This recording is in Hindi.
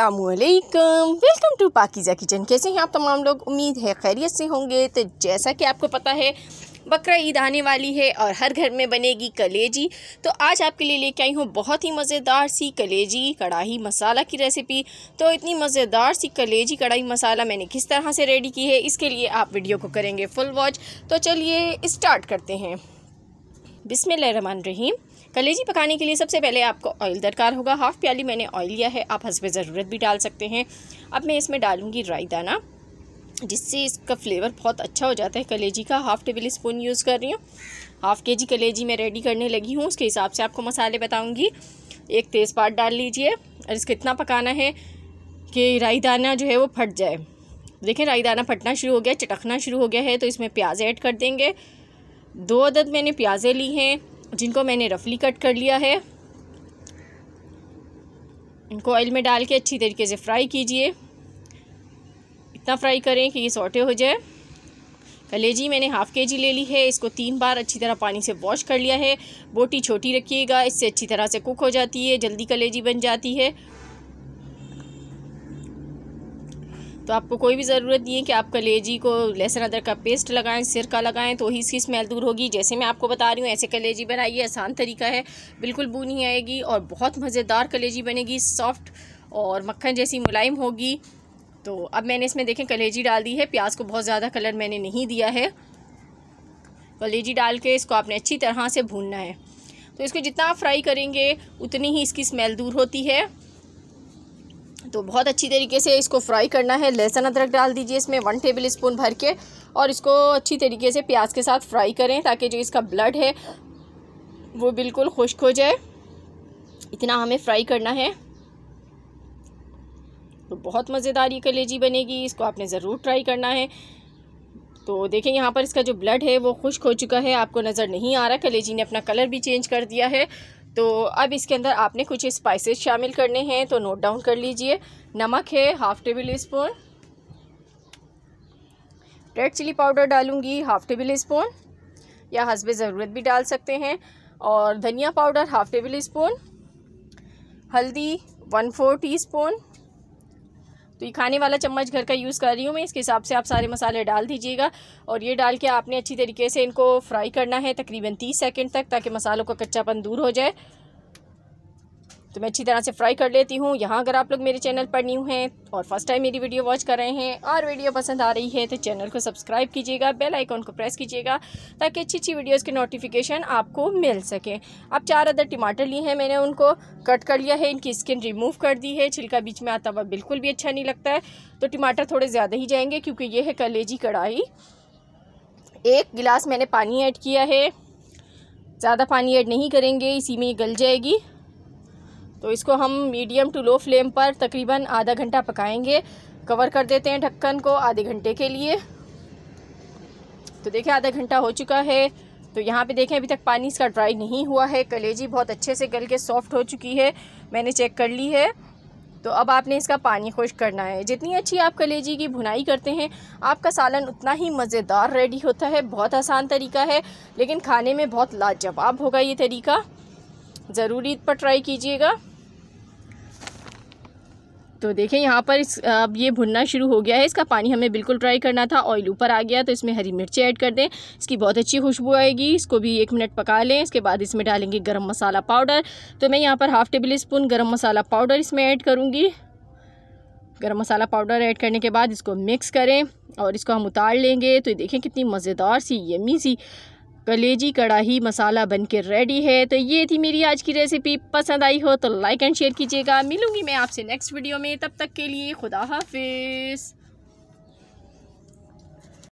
असलकम वेलकम टू पाकिज़ा किचन कैसे हैं आप तमाम लोग उम्मीद है खैरियत से होंगे तो जैसा कि आपको पता है बकरा ईद आने वाली है और हर घर में बनेगी कलेजी तो आज आपके लिए लेके आई हूँ बहुत ही मज़ेदार सी कलेजी कढ़ाई मसाला की रेसिपी तो इतनी मज़ेदार सी कलेजी कढ़ाई मसाला मैंने किस तरह से रेडी की है इसके लिए आप वीडियो को करेंगे फुल वॉच तो चलिए इस्टार्ट करते हैं रहीम कलेजी पकाने के लिए सबसे पहले आपको ऑयल दरकार होगा हाफ़ प्याली मैंने ऑयल लिया है आप हंसब ज़रूरत भी डाल सकते हैं अब मैं इसमें डालूँगी राई दाना जिससे इसका फ्लेवर बहुत अच्छा हो जाता है कलेजी का हाफ़ टेबल स्पून यूज़ कर रही हूँ हाफ़ के जी कलेजी मैं रेडी करने लगी हूँ उसके हिसाब से आपको मसाले बताऊँगी एक तेज़पात डाल लीजिए और इसको इतना पकाना है कि राई दाना जो है वो फट जाए देखें राई दाना फटना शुरू हो गया चटकना शुरू हो गया है तो इसमें प्याज ऐड कर देंगे दो अदद मैंने प्याज़ें ली हैं जिनको मैंने रफली कट कर लिया है इनको ऑयल में डाल के अच्छी तरीके से फ्राई कीजिए इतना फ्राई करें कि ये सोटे हो जाए कलेजी मैंने हाफ़ के जी ले ली है इसको तीन बार अच्छी तरह पानी से वॉश कर लिया है बोटी छोटी रखिएगा इससे अच्छी तरह से कुक हो जाती है जल्दी कलेजी बन जाती है तो आपको कोई भी ज़रूरत नहीं है कि आप कलेजी को लहसुन अदरक का पेस्ट लगाएं सिरका लगाएं तो ही इसकी स्मेल दूर होगी जैसे मैं आपको बता रही हूँ ऐसे कलेजी बनाइए आसान तरीका है बिल्कुल बू नहीं आएगी और बहुत मज़ेदार कलेजी बनेगी सॉफ्ट और मक्खन जैसी मुलायम होगी तो अब मैंने इसमें देखें कलेजी डाल दी है प्याज को बहुत ज़्यादा कलर मैंने नहीं दिया है कलेजी डाल के इसको आपने अच्छी तरह से भूनना है तो इसको जितना आप फ्राई करेंगे उतनी ही इसकी स्मेल दूर होती है तो बहुत अच्छी तरीके से इसको फ्राई करना है लहसुन अदरक डाल दीजिए इसमें वन टेबल स्पून भर के और इसको अच्छी तरीके से प्याज के साथ फ्राई करें ताकि जो इसका ब्लड है वो बिल्कुल खुश्क हो जाए इतना हमें फ्राई करना है तो बहुत मज़ेदार ये कलेजी बनेगी इसको आपने ज़रूर ट्राई करना है तो देखें यहाँ पर इसका जो ब्लड है वो खुश्क हो चुका है आपको नज़र नहीं आ रहा कलेजी ने अपना कलर भी चेंज कर दिया है तो अब इसके अंदर आपने कुछ स्पाइसेस शामिल करने हैं तो नोट डाउन कर लीजिए नमक है half tablespoon red chilli powder डालूंगी हाफ़ टेबल स्पून या हंसबे ज़रूरत भी डाल सकते हैं और धनिया पाउडर हाफ़ टेबल स्पून हल्दी वन फोर टी स्पून तो ये खाने वाला चम्मच घर का यूज़ कर रही हूँ मैं इसके हिसाब से आप सारे मसाले डाल दीजिएगा और ये डाल के आपने अच्छी तरीके से इनको फ्राई करना है तकरीबन तीस सेकेंड तक ताकि मसालों का कच्चापन दूर हो जाए तो मैं अच्छी तरह से फ्राई कर लेती हूँ यहाँ अगर आप लोग मेरे चैनल पर न्यू हैं और फर्स्ट टाइम मेरी वीडियो वॉच कर रहे हैं और वीडियो पसंद आ रही है तो चैनल को सब्सक्राइब कीजिएगा बेल आइकॉन को प्रेस कीजिएगा ताकि अच्छी अच्छी वीडियोज़ के नोटिफिकेशन आपको मिल सके अब चार अदर टमाटर लिए हैं मैंने उनको कट कर लिया है इनकी स्किन रिमूव कर दी है छिलका बीच में आता हुआ बिल्कुल भी अच्छा नहीं लगता है तो टमाटर थोड़े ज़्यादा ही जाएंगे क्योंकि ये है कलेजी कढ़ाई एक गिलास मैंने पानी ऐड किया है ज़्यादा पानी ऐड नहीं करेंगे इसी में गल जाएगी तो इसको हम मीडियम टू लो फ्लेम पर तकरीबन आधा घंटा पकाएंगे कवर कर देते हैं ढक्कन को आधे घंटे के लिए तो देखिए आधा घंटा हो चुका है तो यहाँ पे देखें अभी तक पानी इसका ड्राई नहीं हुआ है कलेजी बहुत अच्छे से गल के सॉफ्ट हो चुकी है मैंने चेक कर ली है तो अब आपने इसका पानी खुश करना है जितनी अच्छी आप कलेजी की भुनाई करते हैं आपका सालन उतना ही मज़ेदार रेडी होता है बहुत आसान तरीका है लेकिन खाने में बहुत लाजवाब होगा ये तरीका ज़रूरी पर ट्राई कीजिएगा तो देखें यहाँ पर इस अब ये भुनना शुरू हो गया है इसका पानी हमें बिल्कुल ड्राई करना था ऑयल ऊपर आ गया तो इसमें हरी मिर्ची ऐड कर दें इसकी बहुत अच्छी खुशबू आएगी इसको भी एक मिनट पका लें इसके बाद इसमें डालेंगे गर्म मसाला पाउडर तो मैं यहाँ पर हाफ़ टेबल स्पून गर्म मसाला पाउडर इसमें ऐड करूँगी गर्म मसाला पाउडर ऐड करने के बाद इसको मिक्स करें और इसको हम उतार लेंगे तो देखें कितनी मज़ेदार सी यमी सी कलेजी कड़ाही मसाला बनकर रेडी है तो ये थी मेरी आज की रेसिपी पसंद आई हो तो लाइक एंड शेयर कीजिएगा मिलूंगी मैं आपसे नेक्स्ट वीडियो में तब तक के लिए खुदा हाफिज़